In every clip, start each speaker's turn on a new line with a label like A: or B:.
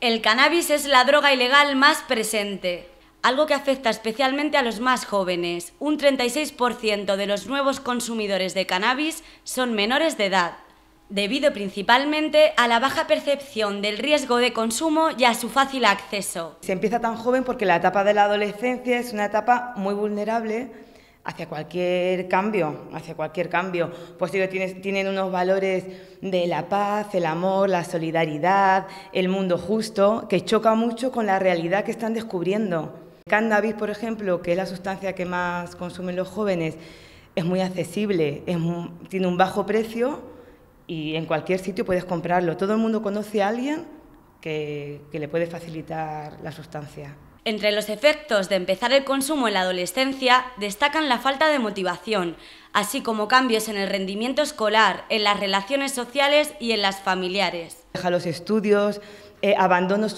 A: El cannabis es la droga ilegal más presente, algo que afecta especialmente a los más jóvenes. Un 36% de los nuevos consumidores de cannabis son menores de edad, debido principalmente a la baja percepción del riesgo de consumo y a su fácil acceso.
B: Se empieza tan joven porque la etapa de la adolescencia es una etapa muy vulnerable hacia cualquier cambio, hacia cualquier cambio. Pues digo, tienen unos valores de la paz, el amor, la solidaridad, el mundo justo, que choca mucho con la realidad que están descubriendo. Cannabis, por ejemplo, que es la sustancia que más consumen los jóvenes, es muy accesible, tiene un bajo precio y en cualquier sitio puedes comprarlo. Todo el mundo conoce a alguien que, le puede facilitar la sustancia.
A: Entre los efectos de empezar el consumo en la adolescencia destacan la falta de motivación, así como cambios en el rendimiento escolar, en las relaciones sociales y en las familiares.
B: Deja los estudios, eh, abandona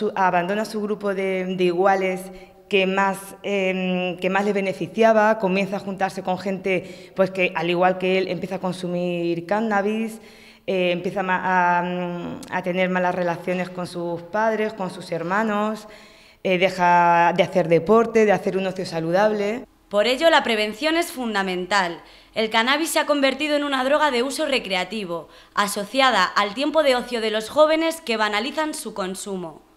B: su grupo de, iguales que más, em, que más le beneficiaba, comienza a juntarse con gente pues que al igual que él empieza a consumir cannabis. Eh, empieza mm, a, tener malas relaciones con sus padres, con sus hermanos, eh, deja de hacer deporte, de hacer un ocio saludable.
A: Por ello, la prevención es fundamental. El cannabis se ha convertido en una droga de uso recreativo, asociada al tiempo de ocio de los jóvenes que banalizan su consumo.